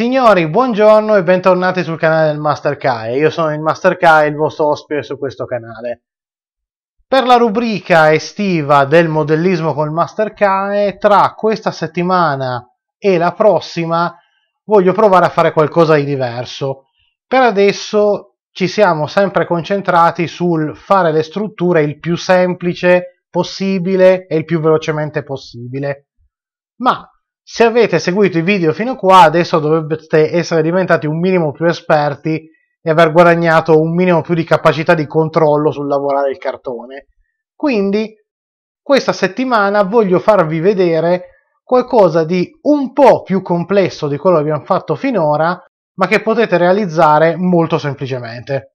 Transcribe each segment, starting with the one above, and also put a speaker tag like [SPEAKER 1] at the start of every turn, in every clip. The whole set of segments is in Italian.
[SPEAKER 1] Signori, buongiorno e bentornati sul canale del Master Kai. Io sono il Master Kai, il vostro ospite su questo canale. Per la rubrica estiva del modellismo col Master Kai, tra questa settimana e la prossima voglio provare a fare qualcosa di diverso. Per adesso ci siamo sempre concentrati sul fare le strutture il più semplice possibile e il più velocemente possibile. Ma se avete seguito i video fino a qua, adesso dovreste essere diventati un minimo più esperti e aver guadagnato un minimo più di capacità di controllo sul lavorare il cartone. Quindi, questa settimana voglio farvi vedere qualcosa di un po' più complesso di quello che abbiamo fatto finora, ma che potete realizzare molto semplicemente.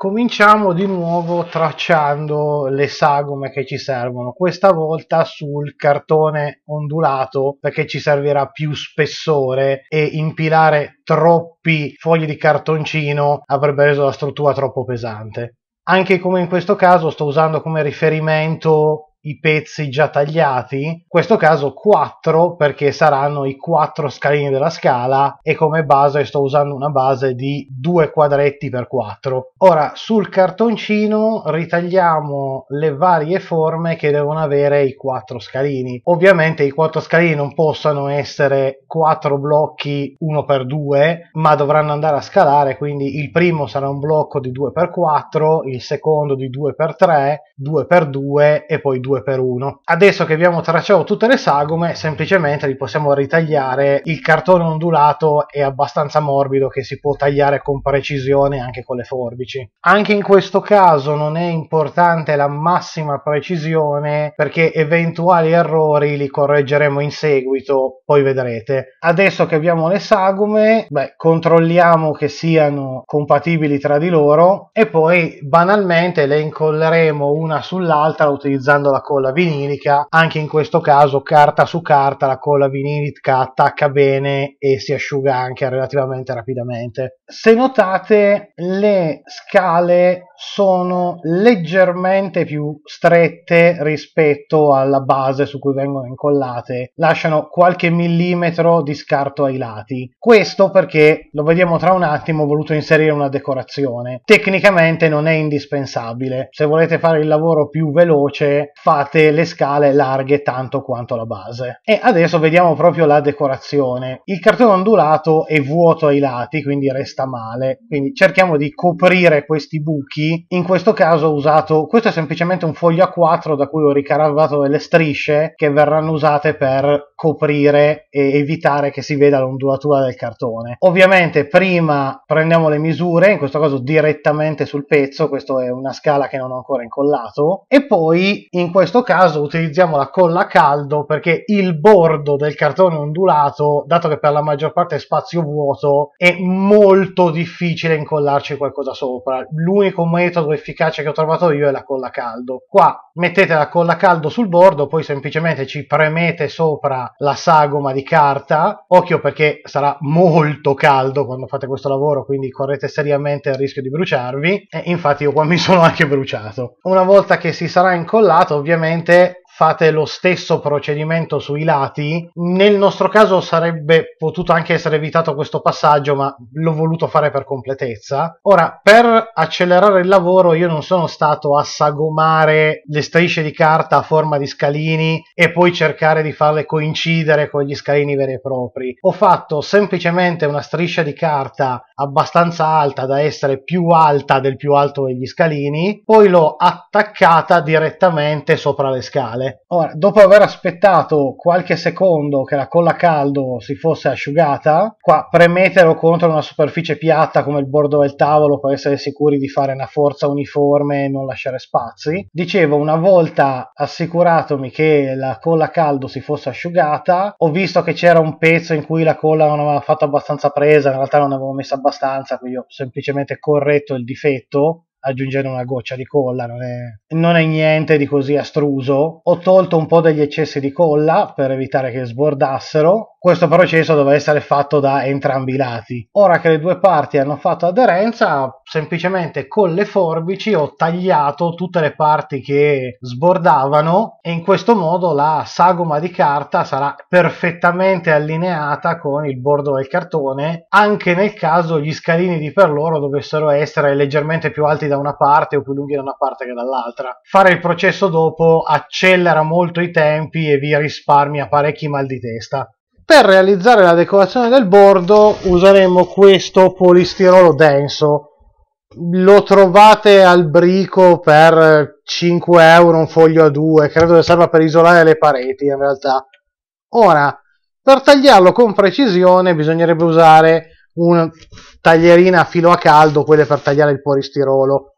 [SPEAKER 1] Cominciamo di nuovo tracciando le sagome che ci servono, questa volta sul cartone ondulato perché ci servirà più spessore e impilare troppi fogli di cartoncino avrebbe reso la struttura troppo pesante. Anche come in questo caso sto usando come riferimento i pezzi già tagliati, in questo caso 4 perché saranno i 4 scalini della scala e come base sto usando una base di 2 quadretti per 4. Ora sul cartoncino ritagliamo le varie forme che devono avere i 4 scalini. Ovviamente i 4 scalini non possono essere 4 blocchi 1 per 2 ma dovranno andare a scalare quindi il primo sarà un blocco di 2x4, il secondo di 2x3, 2x2 e poi 2 2x1. Adesso che abbiamo tracciato tutte le sagome, semplicemente li possiamo ritagliare. Il cartone ondulato è abbastanza morbido che si può tagliare con precisione anche con le forbici. Anche in questo caso non è importante la massima precisione perché eventuali errori li correggeremo in seguito, poi vedrete. Adesso che abbiamo le sagome, beh, controlliamo che siano compatibili tra di loro e poi banalmente le incolleremo una sull'altra utilizzando la la colla vinilica, anche in questo caso carta su carta la colla vinilica attacca bene e si asciuga anche relativamente rapidamente. Se notate le scale sono leggermente più strette rispetto alla base su cui vengono incollate, lasciano qualche millimetro di scarto ai lati. Questo perché, lo vediamo tra un attimo, ho voluto inserire una decorazione. Tecnicamente non è indispensabile, se volete fare il lavoro più veloce fate le scale larghe tanto quanto la base. E adesso vediamo proprio la decorazione. Il cartone ondulato è vuoto ai lati, quindi resta male. Quindi cerchiamo di coprire questi buchi. In questo caso ho usato, questo è semplicemente un foglio a 4 da cui ho ricavato delle strisce che verranno usate per coprire e evitare che si veda l'ondulatura del cartone. Ovviamente prima prendiamo le misure, in questo caso direttamente sul pezzo, questa è una scala che non ho ancora incollato, e poi in questo questo caso utilizziamo la colla a caldo perché il bordo del cartone ondulato, dato che per la maggior parte è spazio vuoto, è molto difficile incollarci qualcosa sopra. L'unico metodo efficace che ho trovato io è la colla a caldo. Qua mettete la colla a caldo sul bordo, poi semplicemente ci premete sopra la sagoma di carta. Occhio perché sarà molto caldo quando fate questo lavoro, quindi correte seriamente il rischio di bruciarvi. E infatti io qua mi sono anche bruciato. Una volta che si sarà incollato, ovviamente fate lo stesso procedimento sui lati. Nel nostro caso sarebbe potuto anche essere evitato questo passaggio, ma l'ho voluto fare per completezza. Ora, per accelerare il lavoro io non sono stato a sagomare le strisce di carta a forma di scalini e poi cercare di farle coincidere con gli scalini veri e propri. Ho fatto semplicemente una striscia di carta abbastanza alta da essere più alta del più alto degli scalini, poi l'ho attaccata direttamente sopra le scale male. Ora, dopo aver aspettato qualche secondo che la colla a caldo si fosse asciugata, qua premetterlo contro una superficie piatta come il bordo del tavolo per essere sicuri di fare una forza uniforme e non lasciare spazi. Dicevo, una volta assicuratomi che la colla a caldo si fosse asciugata, ho visto che c'era un pezzo in cui la colla non aveva fatto abbastanza presa, in realtà non avevo messa abbastanza, quindi ho semplicemente corretto il difetto aggiungere una goccia di colla, non è, non è, niente di così astruso. Ho tolto un po' degli eccessi di colla per evitare che sbordassero. Questo processo doveva essere fatto da entrambi i lati. Ora che le due parti hanno fatto aderenza, semplicemente con le forbici ho tagliato tutte le parti che sbordavano e in questo modo la sagoma di carta sarà perfettamente allineata con il bordo del cartone, anche nel caso gli scalini di per loro dovessero essere leggermente più alti da una parte o più lunghi da una parte che dall'altra. Fare il processo dopo accelera molto i tempi e vi risparmia parecchi mal di testa. Per realizzare la decorazione del bordo useremo questo polistirolo denso. Lo trovate al brico per 5 euro, un foglio a 2, credo che serva per isolare le pareti in realtà. Ora, per tagliarlo con precisione bisognerebbe usare una taglierina a filo a caldo, quelle per tagliare il polistirolo.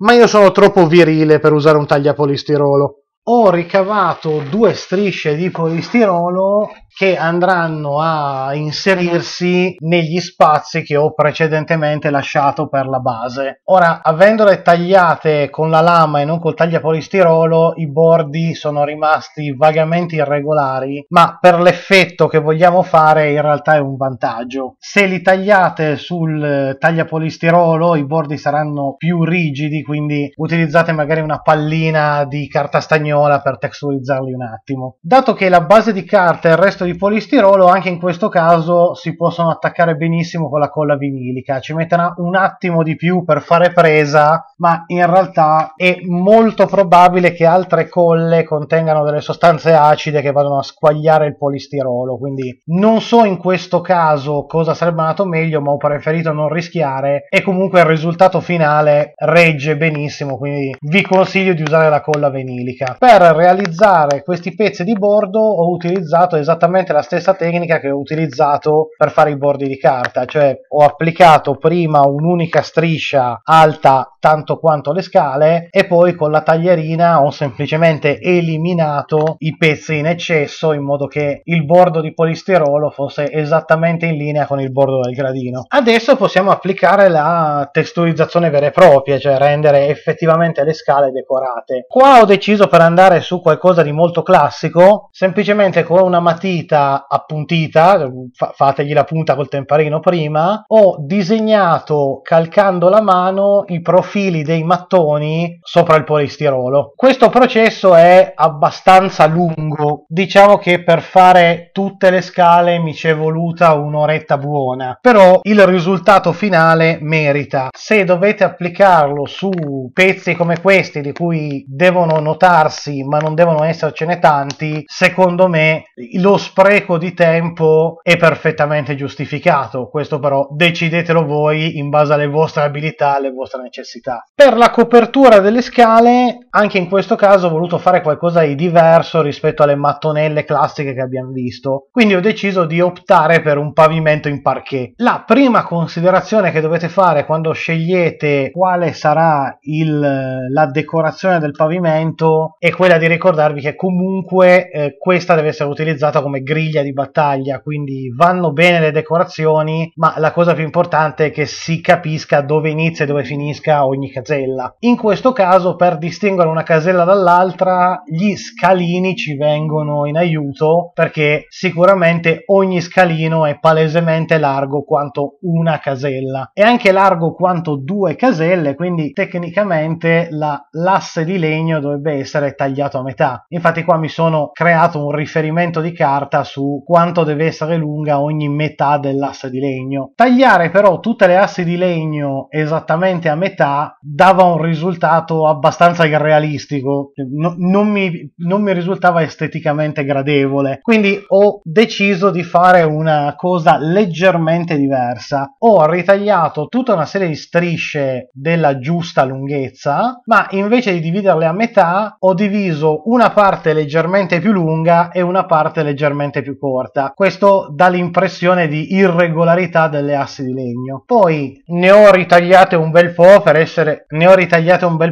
[SPEAKER 1] Ma io sono troppo virile per usare un tagliapolistirolo ho ricavato due strisce di polistirolo che andranno a inserirsi negli spazi che ho precedentemente lasciato per la base. Ora, avendole tagliate con la lama e non col tagliapolistirolo, i bordi sono rimasti vagamente irregolari, ma per l'effetto che vogliamo fare in realtà è un vantaggio. Se li tagliate sul tagliapolistirolo, i bordi saranno più rigidi, quindi utilizzate magari una pallina di carta stagnola spagnola per texturizzarli un attimo. Dato che la base di carta e il resto di polistirolo, anche in questo caso si possono attaccare benissimo con la colla vinilica, ci metterà un attimo di più per fare presa, ma in realtà è molto probabile che altre colle contengano delle sostanze acide che vadano a squagliare il polistirolo, quindi non so in questo caso cosa sarebbe andato meglio, ma ho preferito non rischiare e comunque il risultato finale regge benissimo, quindi vi consiglio di usare la colla vinilica per realizzare questi pezzi di bordo ho utilizzato esattamente la stessa tecnica che ho utilizzato per fare i bordi di carta, cioè ho applicato prima un'unica striscia alta tanto quanto le scale e poi con la taglierina ho semplicemente eliminato i pezzi in eccesso in modo che il bordo di polistirolo fosse esattamente in linea con il bordo del gradino. Adesso possiamo applicare la testurizzazione vera e propria, cioè rendere effettivamente le scale decorate. Qua ho deciso per andare andare su qualcosa di molto classico, semplicemente con una matita appuntita, fa- fategli la punta col temparino prima, ho disegnato calcando la mano i profili dei mattoni sopra il polistirolo. Questo processo è abbastanza lungo, diciamo che per fare tutte le scale mi ci è voluta un'oretta buona, però il risultato finale merita. Se dovete applicarlo su pezzi come questi di cui devono notarsi passi, ma non devono essercene tanti, secondo me lo spreco di tempo è perfettamente giustificato. Questo però decidetelo voi in base alle vostre abilità, alle vostre necessità. Per la copertura delle scale, anche in questo caso ho voluto fare qualcosa di diverso rispetto alle mattonelle classiche che abbiamo visto, quindi ho deciso di optare per un pavimento in parquet. La prima considerazione che dovete fare quando scegliete quale sarà il, la decorazione del pavimento è è quella di ricordarvi che comunque eh, questa deve essere utilizzata come griglia di battaglia, quindi vanno bene le decorazioni, ma la cosa più importante è che si capisca dove inizia e dove finisca ogni casella. In questo caso, per distinguere una casella dall'altra, gli scalini ci vengono in aiuto perché sicuramente ogni scalino è palesemente largo quanto una casella e anche largo quanto due caselle, quindi tecnicamente la, l'asse di legno dovrebbe essere tagliato a metà. Infatti qua mi sono creato un riferimento di carta su quanto deve essere lunga ogni metà dell'asse di legno. Tagliare però tutte le assi di legno esattamente a metà dava un risultato abbastanza irrealistico, no, non, mi, non mi risultava esteticamente gradevole. Quindi ho deciso di fare una cosa leggermente diversa. Ho ritagliato tutta una serie di strisce della giusta lunghezza, ma invece di dividerle a metà ho diviso diviso una parte leggermente più lunga e una parte leggermente più corta. Questo dà l'impressione di irregolarità delle assi di legno. Poi ne ho ritagliate un bel po' per essere,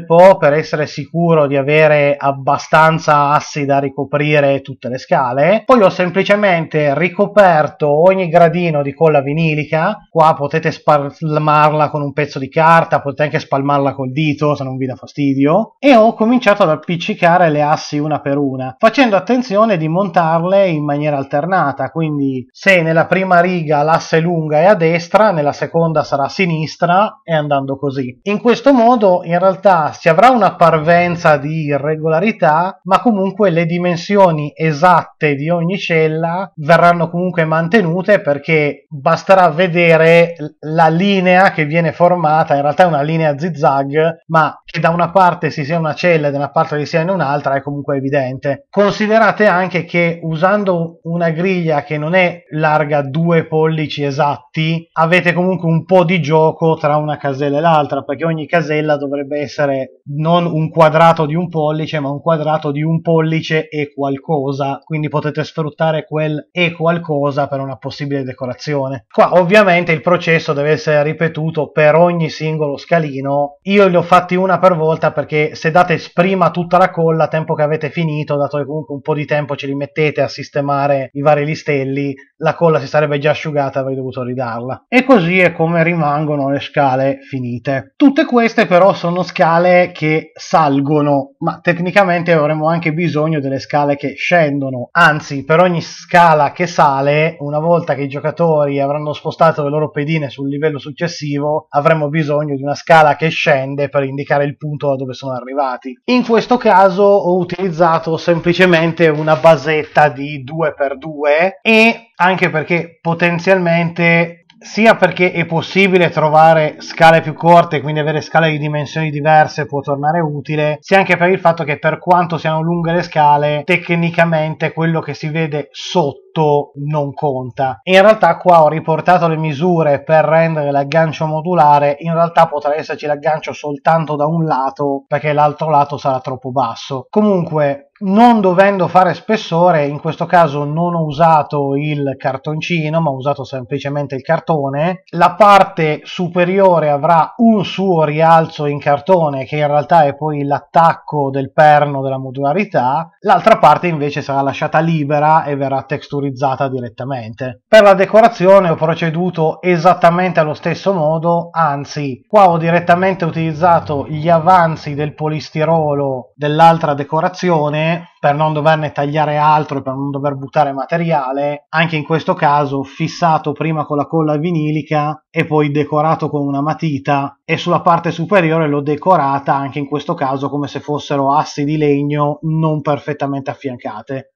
[SPEAKER 1] po per essere sicuro di avere abbastanza assi da ricoprire tutte le scale. Poi ho semplicemente ricoperto ogni gradino di colla vinilica. Qua potete spalmarla con un pezzo di carta, potete anche spalmarla col dito se non vi dà fastidio. E ho cominciato ad appiccicare attaccare le assi una per una, facendo attenzione di montarle in maniera alternata, quindi se nella prima riga l'asse lunga è a destra, nella seconda sarà a sinistra e andando così. In questo modo in realtà si avrà una parvenza di irregolarità, ma comunque le dimensioni esatte di ogni cella verranno comunque mantenute perché basterà vedere la linea che viene formata, in realtà è una linea zigzag, ma che da una parte si sia una cella e da una parte si sia un'altra è comunque evidente. Considerate anche che usando una griglia che non è larga due pollici esatti, avete comunque un po' di gioco tra una casella e l'altra, perché ogni casella dovrebbe essere non un quadrato di un pollice, ma un quadrato di un pollice e qualcosa, quindi potete sfruttare quel e qualcosa per una possibile decorazione. Qua ovviamente il processo deve essere ripetuto per ogni singolo scalino. Io li ho fatti una per volta perché se date prima tutta la cosa rolla tempo che avete finito, dato che comunque un po' di tempo ce li mettete a sistemare i vari listelli, la colla si sarebbe già asciugata e avrei dovuto ridarla. E così è come rimangono le scale finite. Tutte queste però sono scale che salgono, ma tecnicamente avremo anche bisogno delle scale che scendono. Anzi, per ogni scala che sale, una volta che i giocatori avranno spostato le loro pedine sul livello successivo, avremo bisogno di una scala che scende per indicare il punto da dove sono arrivati. In questo caso caso ho utilizzato semplicemente una basetta di 2x2 e anche perché potenzialmente sia perché è possibile trovare scale più corte, quindi avere scale di dimensioni diverse può tornare utile, sia anche per il fatto che per quanto siano lunghe le scale, tecnicamente quello che si vede sotto non conta. In realtà qua ho riportato le misure per rendere l'aggancio modulare, in realtà potrà esserci l'aggancio soltanto da un lato perché l'altro lato sarà troppo basso. Comunque non dovendo fare spessore, in questo caso non ho usato il cartoncino, ma ho usato semplicemente il cartone. La parte superiore avrà un suo rialzo in cartone, che in realtà è poi l'attacco del perno della modularità. L'altra parte invece sarà lasciata libera e verrà texturizzata direttamente. Per la decorazione ho proceduto esattamente allo stesso modo, anzi, qua ho direttamente utilizzato gli avanzi del polistirolo dell'altra decorazione per non doverne tagliare altro per non dover buttare materiale, anche in questo caso fissato prima con la colla vinilica e poi decorato con una matita e sulla parte superiore l'ho decorata anche in questo caso come se fossero assi di legno non perfettamente affiancate.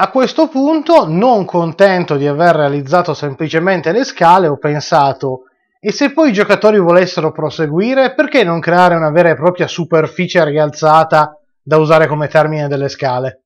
[SPEAKER 1] A questo punto, non contento di aver realizzato semplicemente le scale, ho pensato e se poi i giocatori volessero proseguire, perché non creare una vera e propria superficie rialzata da usare come termine delle scale.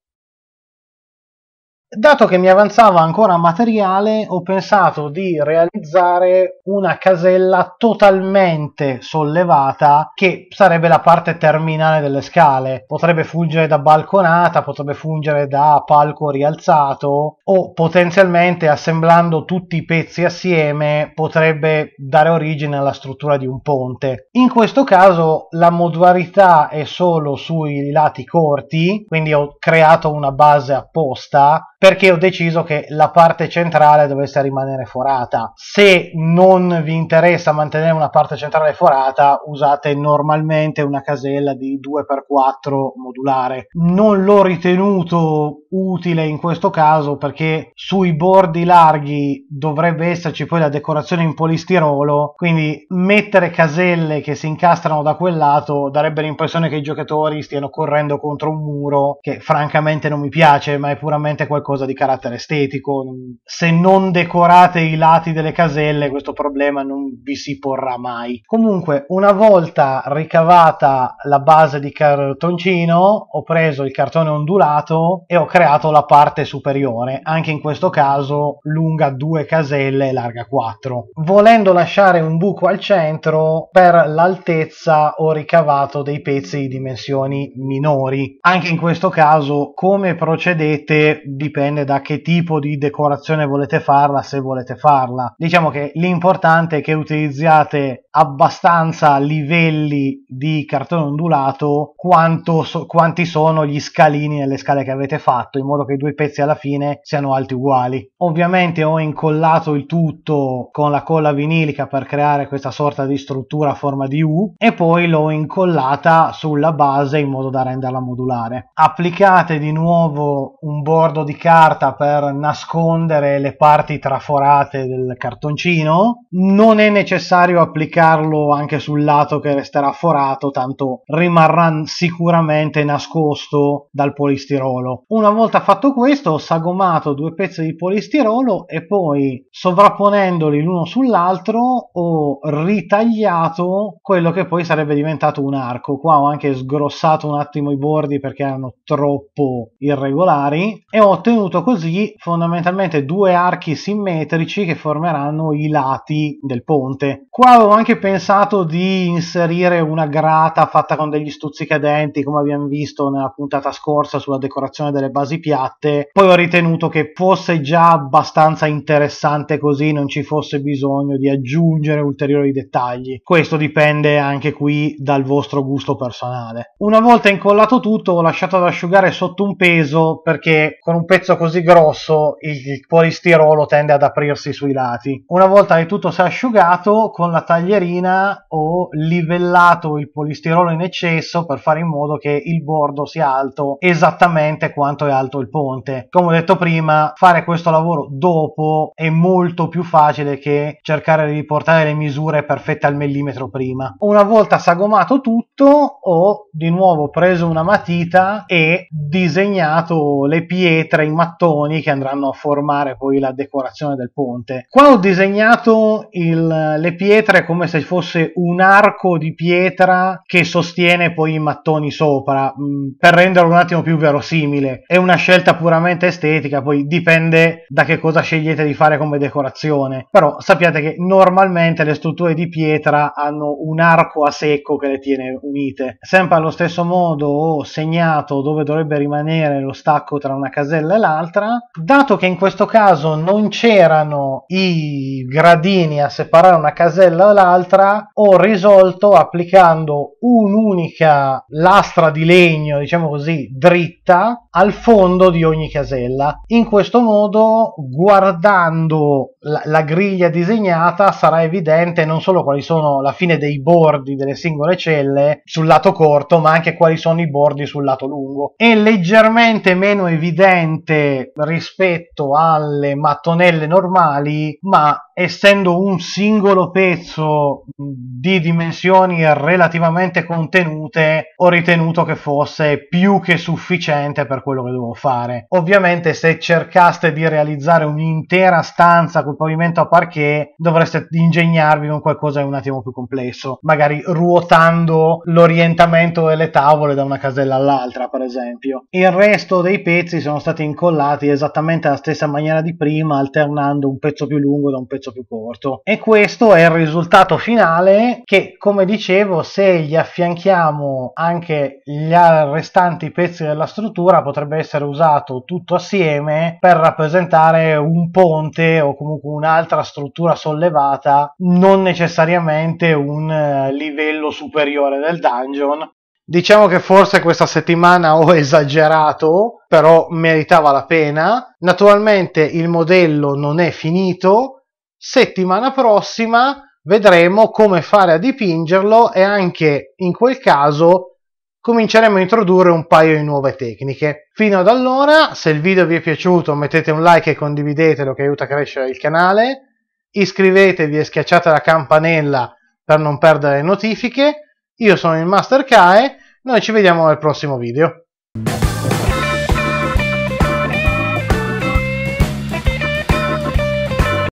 [SPEAKER 1] Dato che mi avanzava ancora materiale, ho pensato di realizzare una casella totalmente sollevata che sarebbe la parte terminale delle scale. Potrebbe fungere da balconata, potrebbe fungere da palco rialzato o potenzialmente assemblando tutti i pezzi assieme potrebbe dare origine alla struttura di un ponte. In questo caso la modularità è solo sui lati corti, quindi ho creato una base apposta perché ho deciso che la parte centrale dovesse rimanere forata. Se non vi interessa mantenere una parte centrale forata, usate normalmente una casella di 2x4 modulare. Non l'ho ritenuto utile in questo caso perché sui bordi larghi dovrebbe esserci poi la decorazione in polistirolo, quindi mettere caselle che si incastrano da quel lato darebbe l'impressione che i giocatori stiano correndo contro un muro che francamente non mi piace, ma è puramente qualcosa qualcosa di carattere estetico. Se non decorate i lati delle caselle, questo problema non vi si porrà mai. Comunque, una volta ricavata la base di cartoncino, ho preso il cartone ondulato e ho creato la parte superiore, anche in questo caso lunga due caselle e larga 4. Volendo lasciare un buco al centro, per l'altezza ho ricavato dei pezzi di dimensioni minori. Anche in questo caso, come procedete dipende dipende da che tipo di decorazione volete farla, se volete farla. Diciamo che l'importante è che utilizziate abbastanza livelli di cartone ondulato quanto so, quanti sono gli scalini nelle scale che avete fatto in modo che i due pezzi alla fine siano alti uguali ovviamente ho incollato il tutto con la colla vinilica per creare questa sorta di struttura a forma di U e poi l'ho incollata sulla base in modo da renderla modulare applicate di nuovo un bordo di carta per nascondere le parti traforate del cartoncino non è necessario applicare cercarlo anche sul lato che resterà forato, tanto rimarrà sicuramente nascosto dal polistirolo. Una volta fatto questo ho sagomato due pezzi di polistirolo e poi sovrapponendoli l'uno sull'altro ho ritagliato quello che poi sarebbe diventato un arco. Qua ho anche sgrossato un attimo i bordi perché erano troppo irregolari e ho ottenuto così fondamentalmente due archi simmetrici che formeranno i lati del ponte. Qua avevo anche anche pensato di inserire una grata fatta con degli stuzzicadenti, come abbiamo visto nella puntata scorsa sulla decorazione delle basi piatte. Poi ho ritenuto che fosse già abbastanza interessante così, non ci fosse bisogno di aggiungere ulteriori dettagli. Questo dipende anche qui dal vostro gusto personale. Una volta incollato tutto, ho lasciato ad asciugare sotto un peso perché con un pezzo così grosso il polistirolo tende ad aprirsi sui lati. Una volta che tutto si è asciugato, con la taglierina glicerina ho livellato il polistirolo in eccesso per fare in modo che il bordo sia alto esattamente quanto è alto il ponte. Come ho detto prima, fare questo lavoro dopo è molto più facile che cercare di portare le misure perfette al millimetro prima. Una volta sagomato tutto, ho di nuovo preso una matita e disegnato le pietre, i mattoni che andranno a formare poi la decorazione del ponte. Qua ho disegnato il, le pietre come se fosse un arco di pietra che sostiene poi i mattoni sopra, mh, mm, per renderlo un attimo più verosimile. È una scelta puramente estetica, poi dipende da che cosa scegliete di fare come decorazione, però sappiate che normalmente le strutture di pietra hanno un arco a secco che le tiene unite. Sempre allo stesso modo ho segnato dove dovrebbe rimanere lo stacco tra una casella e l'altra, dato che in questo caso non c'erano i gradini a separare una casella dall'altra, l'altra ho risolto applicando un'unica lastra di legno, diciamo così, dritta al fondo di ogni casella. In questo modo, guardando la, la griglia disegnata, sarà evidente non solo quali sono la fine dei bordi delle singole celle sul lato corto, ma anche quali sono i bordi sul lato lungo. È leggermente meno evidente rispetto alle mattonelle normali, ma essendo un singolo pezzo di dimensioni relativamente contenute, ho ritenuto che fosse più che sufficiente per quello che dovevo fare. Ovviamente se cercaste di realizzare un'intera stanza col pavimento a parquet, dovreste ingegnarvi con qualcosa un attimo più complesso, magari ruotando l'orientamento delle tavole da una casella all'altra, per esempio. Il resto dei pezzi sono stati incollati esattamente alla stessa maniera di prima, alternando un pezzo più lungo da un pezzo pezzo più corto e questo è il risultato finale che come dicevo se gli affianchiamo anche gli restanti pezzi della struttura potrebbe essere usato tutto assieme per rappresentare un ponte o comunque un'altra struttura sollevata non necessariamente un eh, livello superiore del dungeon Diciamo che forse questa settimana ho esagerato, però meritava la pena. Naturalmente il modello non è finito, Settimana prossima vedremo come fare a dipingerlo e anche in quel caso cominceremo a introdurre un paio di nuove tecniche. Fino ad allora, se il video vi è piaciuto mettete un like e condividetelo che aiuta a crescere il canale, iscrivetevi e schiacciate la campanella per non perdere le notifiche, io sono il Master Kae, noi ci vediamo nel prossimo video.